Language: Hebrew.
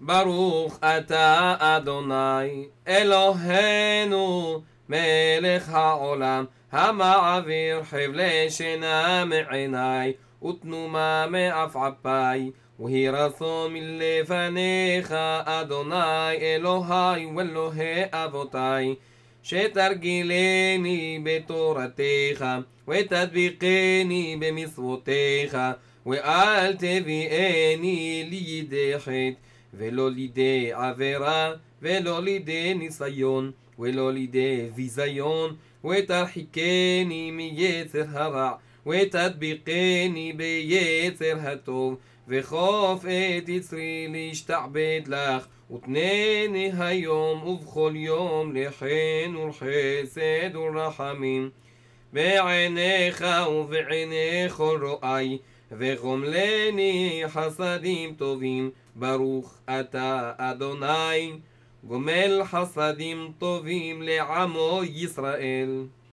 ברוך אתה אדוני אלוהינו מלך העולם המעביר חבלי שינה מעיניי ותנומה מאף עפיי ויהי רצון מלפניך אדוני אלוהי ואלוהי אבותי שתרגילני בתורתך ותדביקני במצוותיך ואל תביאני לידי חטא ולא לידי עבירה, ולא לידי ניסיון, ולא לידי ביזיון, ותרחיקני מיצר הרע, ותדביקני ביצר הטוב, וחוף את יצרי להשתעבד לך, ותנני היום ובכל יום לחן ולחסד ולרחמים. בעיניך ובעיני כל רואי, וחומלני חסדים טובים, ברוך אתה אדוני, גומל חסדים טובים לעמו ישראל.